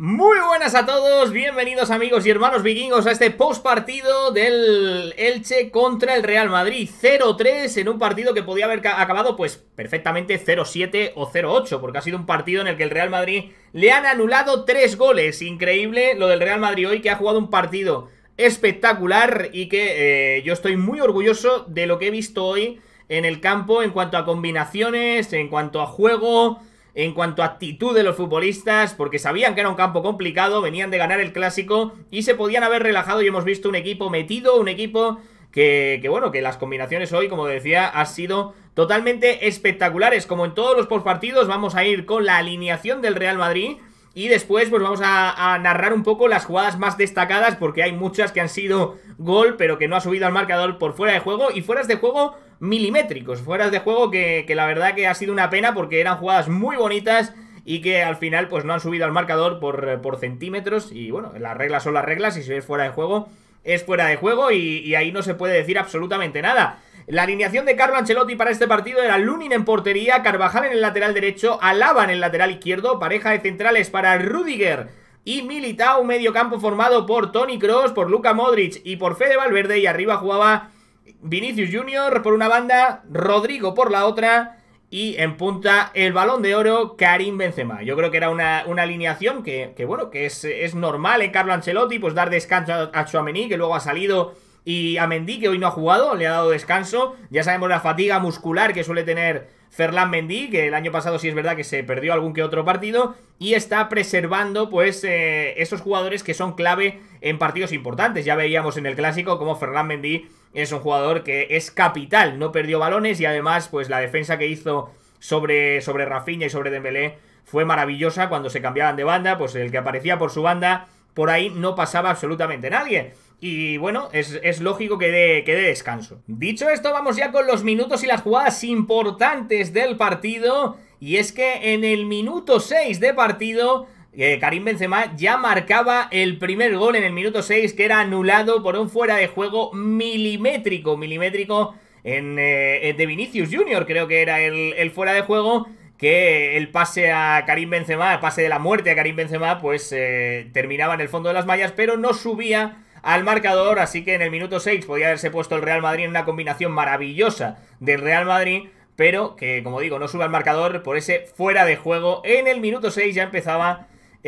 Muy buenas a todos, bienvenidos amigos y hermanos vikingos a este post partido del Elche contra el Real Madrid 0-3 en un partido que podía haber acabado pues perfectamente 0-7 o 0-8 porque ha sido un partido en el que el Real Madrid le han anulado 3 goles, increíble lo del Real Madrid hoy que ha jugado un partido espectacular y que eh, yo estoy muy orgulloso de lo que he visto hoy en el campo en cuanto a combinaciones, en cuanto a juego en cuanto a actitud de los futbolistas, porque sabían que era un campo complicado, venían de ganar el clásico y se podían haber relajado y hemos visto un equipo metido, un equipo que, bueno, que las combinaciones hoy, como decía, han sido totalmente espectaculares. Como en todos los postpartidos, vamos a ir con la alineación del Real Madrid. Y después pues vamos a, narrar un poco las jugadas más destacadas porque hay muchas que han sido gol pero que no ha subido al marcador por fuera de juego y fueras de juego milimétricos, fueras de juego que, la verdad que ha sido una pena porque eran jugadas muy bonitas y que al final pues no han subido al marcador por, por centímetros y bueno, las reglas son las reglas y si es fuera de juego es fuera de juego y, ahí no se puede decir absolutamente nada. La alineación de Carlo Ancelotti para este partido era Lunin en portería, Carvajal en el lateral derecho, Alaba en el lateral izquierdo, pareja de centrales para Rudiger y Militao, medio campo formado por Tony Cross, por Luka Modric y por Fede Valverde y arriba jugaba Vinicius Junior por una banda, Rodrigo por la otra y en punta, el balón de oro, Karim Benzema. Yo creo que era una, alineación que, bueno, que es, es normal en ¿eh? Carlo Ancelotti, pues dar descanso a, a que luego ha salido, y a Mendy, que hoy no ha jugado, le ha dado descanso. Ya sabemos la fatiga muscular que suele tener Ferland Mendy, que el año pasado sí es verdad que se perdió algún que otro partido, y está preservando pues eh, esos jugadores que son clave en partidos importantes. Ya veíamos en el clásico cómo Ferland Mendy es un jugador que es capital, no perdió balones y además pues la defensa que hizo sobre, sobre Rafinha y sobre Dembélé fue maravillosa cuando se cambiaban de banda, pues el que aparecía por su banda, por ahí no pasaba absolutamente nadie. Y bueno, es, lógico que dé que de descanso. Dicho esto, vamos ya con los minutos y las jugadas importantes del partido. Y es que en el minuto 6 de partido eh, Karim Benzema ya marcaba el primer gol en el minuto 6 que era anulado por un fuera de juego milimétrico, milimétrico en, eh, de Vinicius Junior creo que era el, fuera de juego que el pase a Karim Benzema, el pase de la muerte a Karim Benzema pues eh, terminaba en el fondo de las mallas pero no subía al marcador, así que en el minuto 6 podía haberse puesto el Real Madrid en una combinación maravillosa del Real Madrid pero que como digo no sube al marcador por ese fuera de juego en el minuto 6 ya empezaba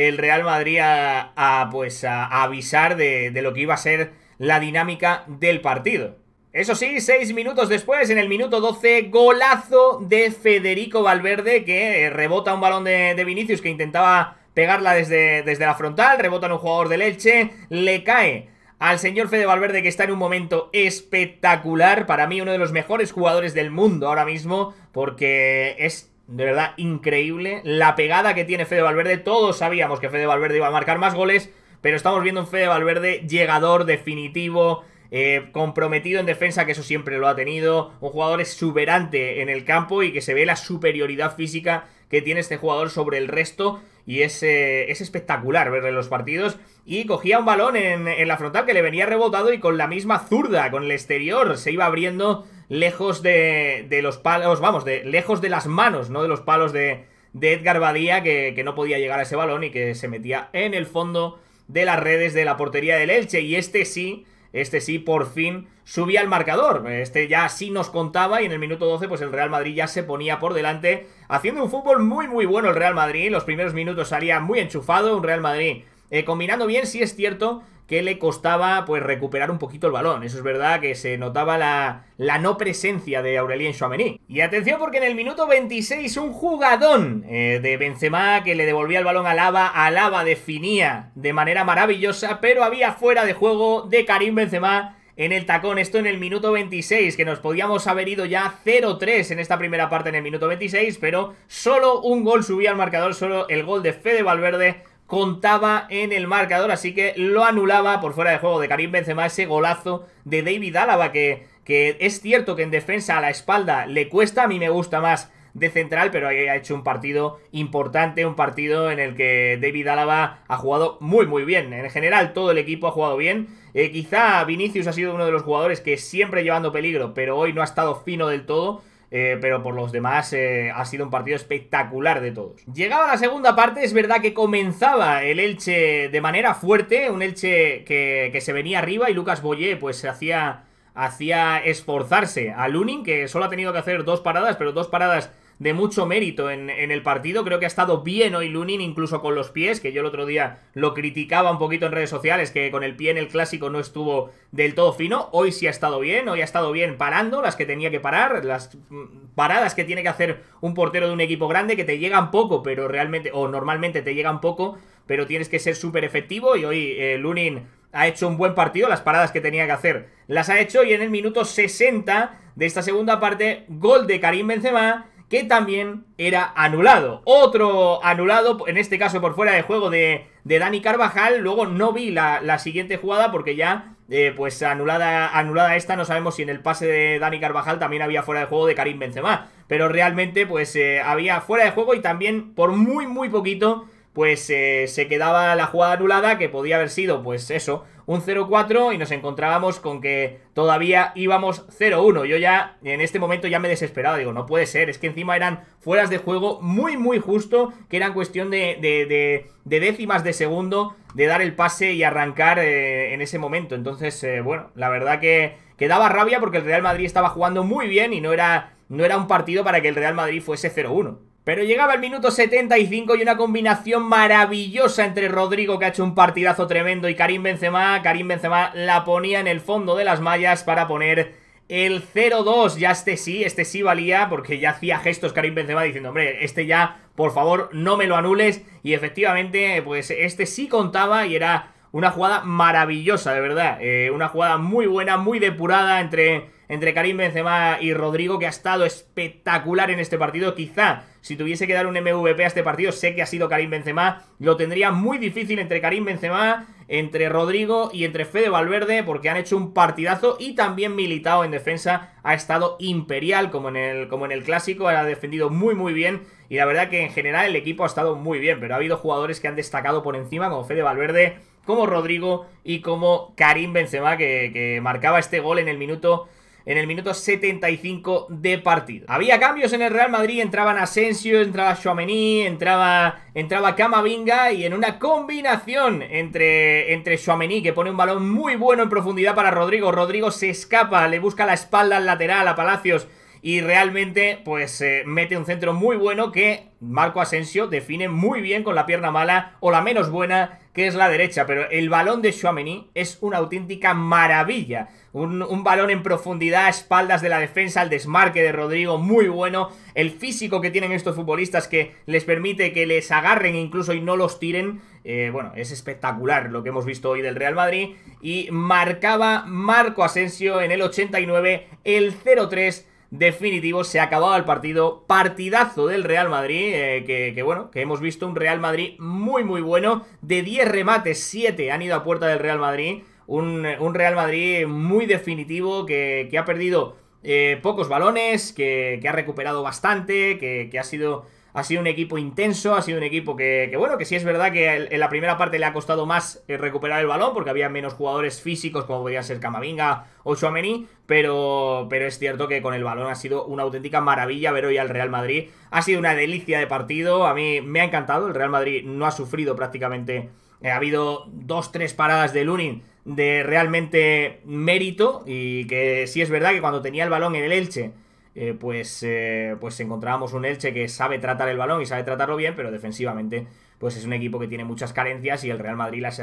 el Real Madrid a, pues, a, avisar de, lo que iba a ser la dinámica del partido. Eso sí, seis minutos después, en el minuto 12, golazo de Federico Valverde, que eh, rebota un balón de, Vinicius que intentaba pegarla desde, desde, la frontal, rebota en un jugador de Leche. le cae al señor Fede Valverde que está en un momento espectacular, para mí uno de los mejores jugadores del mundo ahora mismo, porque es de verdad increíble. La pegada que tiene Fede Valverde. Todos sabíamos que Fede Valverde iba a marcar más goles, pero estamos viendo un Fede Valverde llegador, definitivo, eh, comprometido en defensa, que eso siempre lo ha tenido. Un jugador exuberante en el campo y que se ve la superioridad física que tiene este jugador sobre el resto. Y es, eh, es espectacular verle los partidos. Y cogía un balón en, en la frontal que le venía rebotado y con la misma zurda, con el exterior, se iba abriendo lejos de, de los palos, vamos, de, lejos de las manos, no de los palos de, de Edgar Badía, que, no podía llegar a ese balón y que se metía en el fondo de las redes de la portería del Elche. Y este sí, este sí, por fin subía al marcador. Este ya sí nos contaba y en el minuto 12, pues el Real Madrid ya se ponía por delante, haciendo un fútbol muy, muy bueno el Real Madrid. Los primeros minutos salía muy enchufado, un Real Madrid eh, combinando bien, sí es cierto que le costaba pues recuperar un poquito el balón. Eso es verdad que se notaba la, la no presencia de Aurelien Chouameni. Y atención porque en el minuto 26 un jugadón eh, de Benzema que le devolvía el balón a Lava, a Lava definía de manera maravillosa, pero había fuera de juego de Karim Benzema en el tacón, esto en el minuto 26, que nos podíamos haber ido ya 0-3 en esta primera parte en el minuto 26, pero solo un gol subía al marcador, solo el gol de Fede Valverde contaba en el marcador, así que lo anulaba por fuera de juego de Karim Benzema ese golazo de David Álava que, que es cierto que en defensa a la espalda le cuesta, a mí me gusta más de central, pero ha hecho un partido importante, un partido en el que David Álava ha jugado muy muy bien. En general todo el equipo ha jugado bien. Eh, quizá Vinicius ha sido uno de los jugadores que siempre llevando peligro, pero hoy no ha estado fino del todo. Eh, pero por los demás eh, ha sido un partido espectacular de todos. Llegaba la segunda parte, es verdad que comenzaba el Elche de manera fuerte, un Elche que, se venía arriba y Lucas Boyé pues se hacía hacía esforzarse a Lunin, que solo ha tenido que hacer dos paradas, pero dos paradas de mucho mérito en, el partido. Creo que ha estado bien hoy Lunin, incluso con los pies, que yo el otro día lo criticaba un poquito en redes sociales, que con el pie en el clásico no estuvo del todo fino. Hoy sí ha estado bien, hoy ha estado bien parando las que tenía que parar, las mm, paradas que tiene que hacer un portero de un equipo grande, que te llegan poco, pero realmente, o normalmente te llegan poco, pero tienes que ser súper efectivo. Y hoy eh, Lunin ha hecho un buen partido, las paradas que tenía que hacer las ha hecho y en el minuto 60 de esta segunda parte, gol de Karim Benzema que también era anulado. Otro anulado, en este caso por fuera de juego de, de Dani Carvajal. Luego no vi la, siguiente jugada porque ya, eh, pues anulada, anulada esta, no sabemos si en el pase de Dani Carvajal también había fuera de juego de Karim Benzema. Pero realmente, pues eh, había fuera de juego y también por muy, muy poquito, pues eh, se quedaba la jugada anulada que podía haber sido, pues eso, un 0-4 y nos encontrábamos con que todavía íbamos 0-1. Yo ya en este momento ya me desesperaba, digo, no puede ser, es que encima eran fueras de juego muy muy justo, que eran cuestión de, de, de, décimas de segundo de dar el pase y arrancar eh, en ese momento. Entonces, eh, bueno, la verdad que, daba rabia porque el Real Madrid estaba jugando muy bien y no era, no era un partido para que el Real Madrid fuese 0-1. Pero llegaba el minuto 75 y una combinación maravillosa entre Rodrigo, que ha hecho un partidazo tremendo, y Karim Benzema. Karim Benzema la ponía en el fondo de las mallas para poner el 0-2. Ya este sí, este sí valía, porque ya hacía gestos Karim Benzema diciendo, hombre, este ya, por favor, no me lo anules. Y efectivamente, pues este sí contaba y era una jugada maravillosa, de verdad. Eh, una jugada muy buena, muy depurada entre entre Karim Benzema y Rodrigo, que ha estado espectacular en este partido. Quizá si tuviese que dar un MVP a este partido, sé que ha sido Karim Benzema, lo tendría muy difícil entre Karim Benzema, entre Rodrigo y entre Fede Valverde, porque han hecho un partidazo y también militado en defensa, ha estado imperial como en el, como en el clásico, ha defendido muy muy bien y la verdad que en general el equipo ha estado muy bien, pero ha habido jugadores que han destacado por encima como Fede Valverde, como Rodrigo y como Karim Benzema que marcaba este gol en el minuto en el minuto 75 de partido. Había cambios en el Real Madrid, entraban Asensio, entraba Chouameni, entraba, entraba Camavinga y en una combinación entre, entre que pone un balón muy bueno en profundidad para Rodrigo, Rodrigo se escapa, le busca la espalda al lateral a Palacios, y realmente pues eh, mete un centro muy bueno que Marco Asensio define muy bien con la pierna mala o la menos buena que es la derecha, pero el balón de Chouameni es una auténtica maravilla. Un, balón en profundidad, espaldas de la defensa, el desmarque de Rodrigo muy bueno, el físico que tienen estos futbolistas que les permite que les agarren incluso y no los tiren. Eh, bueno, es espectacular lo que hemos visto hoy del Real Madrid. Y marcaba Marco Asensio en el 89 el 0-3 definitivo. Se ha acabado el partido. Partidazo del Real Madrid. Eh, que, bueno, que hemos visto un Real Madrid muy, muy bueno. De 10 remates, 7 han ido a puerta del Real Madrid. Un, Real Madrid muy definitivo que, ha perdido eh, pocos balones, que, ha recuperado bastante, que, que ha sido ha sido un equipo intenso, ha sido un equipo que, bueno, que sí es verdad que en la primera parte le ha costado más eh, recuperar el balón porque había menos jugadores físicos como podían ser Camavinga o Chouameni, pero, pero es cierto que con el balón ha sido una auténtica maravilla ver hoy al Real Madrid. Ha sido una delicia de partido, a mí me ha encantado, el Real Madrid no ha sufrido prácticamente... Eh, ha habido dos, tres paradas de Lunin de realmente mérito y que sí es verdad que cuando tenía el balón en el Elche eh, pues, eh, pues encontrábamos un Elche que sabe tratar el balón y sabe tratarlo bien, pero defensivamente pues es un equipo que tiene muchas carencias y el Real Madrid las,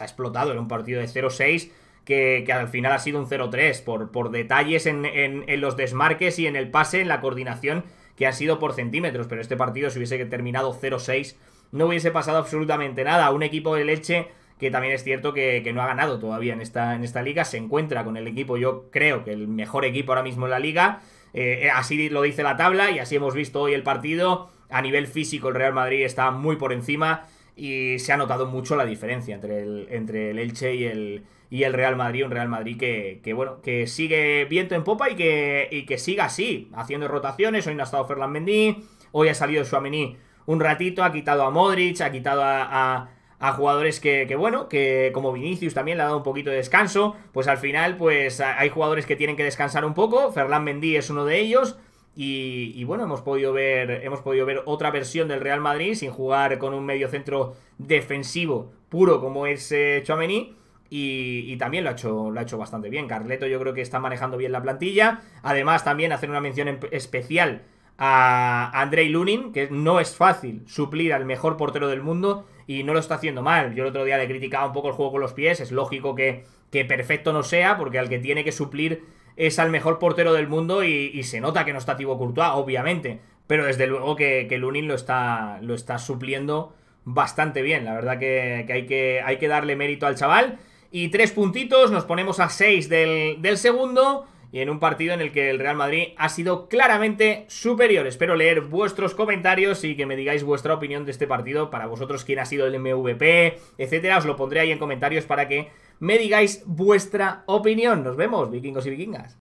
ha explotado en un partido de 0-6 que, al final ha sido un 0-3 por, por detalles en, los desmarques y en el pase, en la coordinación que ha sido por centímetros, pero este partido si hubiese terminado 0-6 no hubiese pasado absolutamente nada. Un equipo de Elche que también es cierto que, no ha ganado todavía en esta, en esta liga, se encuentra con el equipo, yo creo que el mejor equipo ahora mismo en la liga, eh, eh, así lo dice la tabla y así hemos visto hoy el partido. A nivel físico el Real Madrid está muy por encima y se ha notado mucho la diferencia entre el, entre el Elche y el, y el Real Madrid. Un Real Madrid que, bueno, que sigue viento en popa y que, y que siga así, haciendo rotaciones. Hoy no ha estado Ferland Mendy, hoy ha salido Suamení un ratito, ha quitado a Modric, ha quitado a a jugadores que, bueno, que como Vinicius también le ha dado un poquito de descanso, pues al final pues hay jugadores que tienen que descansar un poco, Ferland Mendy es uno de ellos. Y, bueno, hemos podido, ver, hemos podido ver otra versión del Real Madrid sin jugar con un medio centro defensivo puro como es eh, Y, también lo ha, hecho, lo ha hecho bastante bien. Carleto yo creo que está manejando bien la plantilla. Además, también hacer una mención especial a Andrei Lunin, que no es fácil suplir al mejor portero del mundo y no lo está haciendo mal. Yo el otro día le criticaba un poco el juego con los pies, es lógico que, que perfecto no sea, porque al que tiene que suplir es al mejor portero del mundo y, se nota que no está Thibaut Courtois, obviamente, pero desde luego que, Lunin lo está, lo está supliendo bastante bien, la verdad que, hay que hay que darle mérito al chaval. Y tres puntitos, nos ponemos a seis del, del segundo y en un partido en el que el Real Madrid ha sido claramente superior. Espero leer vuestros comentarios y que me digáis vuestra opinión de este partido, para vosotros quién ha sido el MVP, etcétera. Os lo pondré ahí en comentarios para que me digáis vuestra opinión. Nos vemos, vikingos y vikingas.